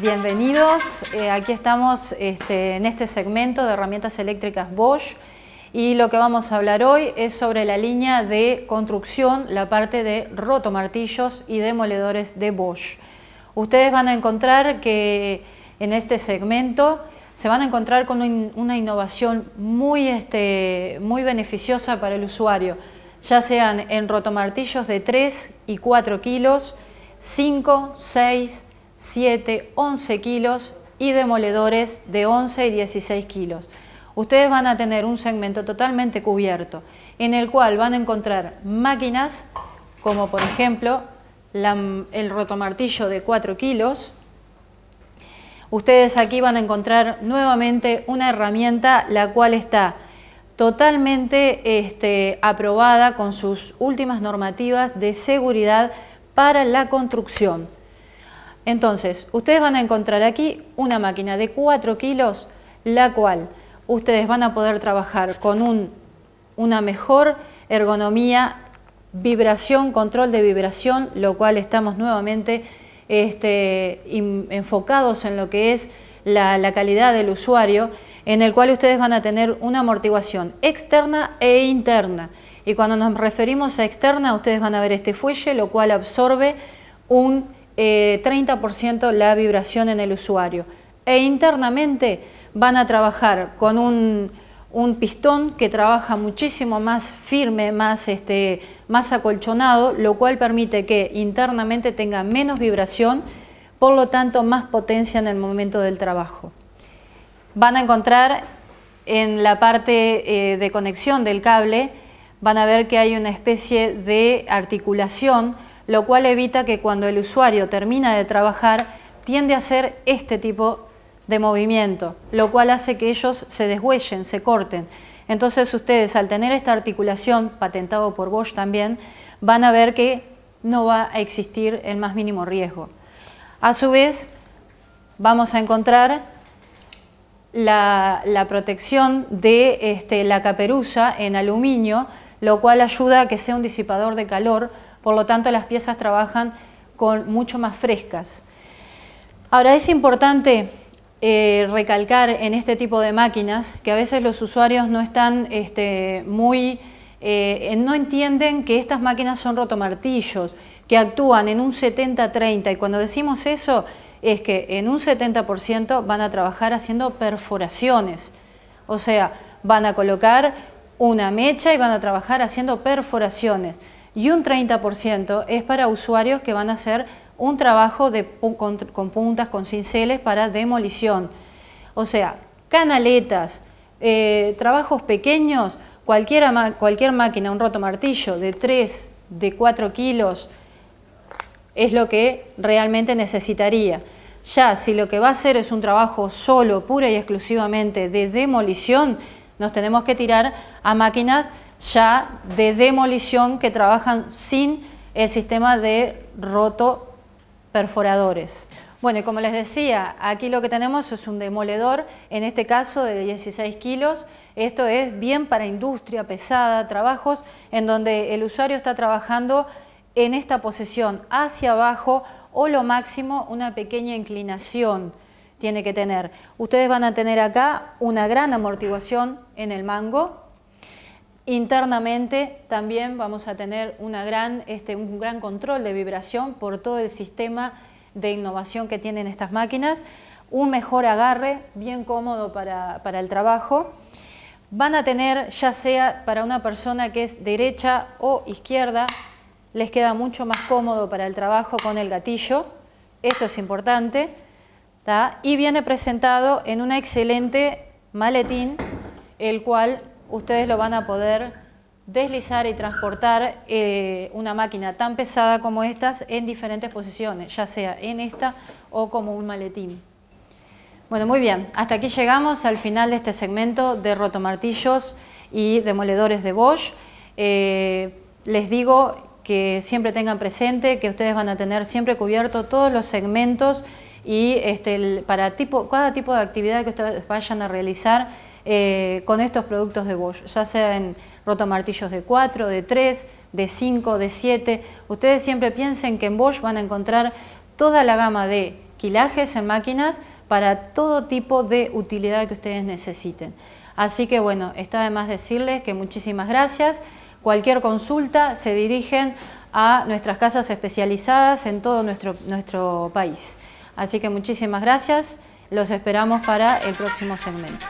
Bienvenidos, eh, aquí estamos este, en este segmento de herramientas eléctricas Bosch y lo que vamos a hablar hoy es sobre la línea de construcción, la parte de rotomartillos y demoledores de Bosch. Ustedes van a encontrar que en este segmento se van a encontrar con una innovación muy, este, muy beneficiosa para el usuario, ya sean en rotomartillos de 3 y 4 kilos, 5, 6, 7, 11 kilos y demoledores de 11 y 16 kilos. Ustedes van a tener un segmento totalmente cubierto en el cual van a encontrar máquinas como por ejemplo el rotomartillo de 4 kilos. Ustedes aquí van a encontrar nuevamente una herramienta la cual está totalmente este, aprobada con sus últimas normativas de seguridad para la construcción. Entonces, ustedes van a encontrar aquí una máquina de 4 kilos, la cual ustedes van a poder trabajar con una mejor ergonomía, vibración, control de vibración, lo cual estamos nuevamente este, enfocados en lo que es la calidad del usuario, en el cual ustedes van a tener una amortiguación externa e interna. Y cuando nos referimos a externa, ustedes van a ver este fuelle, lo cual absorbe un 30% eh, la vibración en el usuario. E internamente van a trabajar con un, pistón que trabaja muchísimo más firme, más, este, más acolchonado, lo cual permite que internamente tenga menos vibración, por lo tanto más potencia en el momento del trabajo. Van a encontrar en la parte eh, de conexión del cable, van a ver que hay una especie de articulación lo cual evita que cuando el usuario termina de trabajar tiende a hacer este tipo de movimiento, lo cual hace que ellos se deshuellen, se corten. Entonces ustedes al tener esta articulación, patentado por Bosch también, van a ver que no va a existir el más mínimo riesgo. A su vez, vamos a encontrar la, protección de este, la caperuza en aluminio, lo cual ayuda a que sea un disipador de calor, por lo tanto las piezas trabajan con mucho más frescas. Ahora es importante eh, recalcar en este tipo de máquinas que a veces los usuarios no están este, muy, eh, no entienden que estas máquinas son rotomartillos, que actúan en un 70-30 y cuando decimos eso es que en un 70% van a trabajar haciendo perforaciones, o sea, van a colocar una mecha y van a trabajar haciendo perforaciones y un 30% es para usuarios que van a hacer un trabajo con, puntas, con cinceles para demolición. O sea, canaletas, eh, trabajos pequeños, cualquier, cualquier máquina, un roto martillo de 3, de 4 kilos, es lo que realmente necesitaría. Ya si lo que va a hacer es un trabajo solo, pura y exclusivamente de demolición, nos tenemos que tirar a máquinas ya de demolición que trabajan sin el sistema de roto perforadores. Bueno, y como les decía, aquí lo que tenemos es un demoledor, en este caso de 16 kilos. Esto es bien para industria pesada, trabajos en donde el usuario está trabajando en esta posición, hacia abajo o lo máximo una pequeña inclinación tiene que tener. Ustedes van a tener acá una gran amortiguación en el mango, Internamente también vamos a tener este, un gran control de vibración por todo el sistema de innovación que tienen estas máquinas, un mejor agarre, bien cómodo para, el trabajo. Van a tener, ya sea para una persona que es derecha o izquierda, les queda mucho más cómodo para el trabajo con el gatillo, esto es importante, y viene presentado en un excelente maletín, el cual ustedes lo van a poder deslizar y transportar eh, una máquina tan pesada como estas en diferentes posiciones, ya sea en esta o como un maletín. Bueno, muy bien, hasta aquí llegamos al final de este segmento de rotomartillos y demoledores de Bosch. Eh, les digo que siempre tengan presente que ustedes van a tener siempre cubierto todos los segmentos y este, para cada tipo de actividad que ustedes vayan a realizar eh, con estos productos de Bosch, ya sea en rotomartillos de 4, de 3, de 5, de 7. Ustedes siempre piensen que en Bosch van a encontrar toda la gama de quilajes en máquinas para todo tipo de utilidad que ustedes necesiten. Así que bueno, está de más decirles que muchísimas gracias. Cualquier consulta se dirigen a nuestras casas especializadas en todo nuestro país. Así que muchísimas gracias. Los esperamos para el próximo segmento.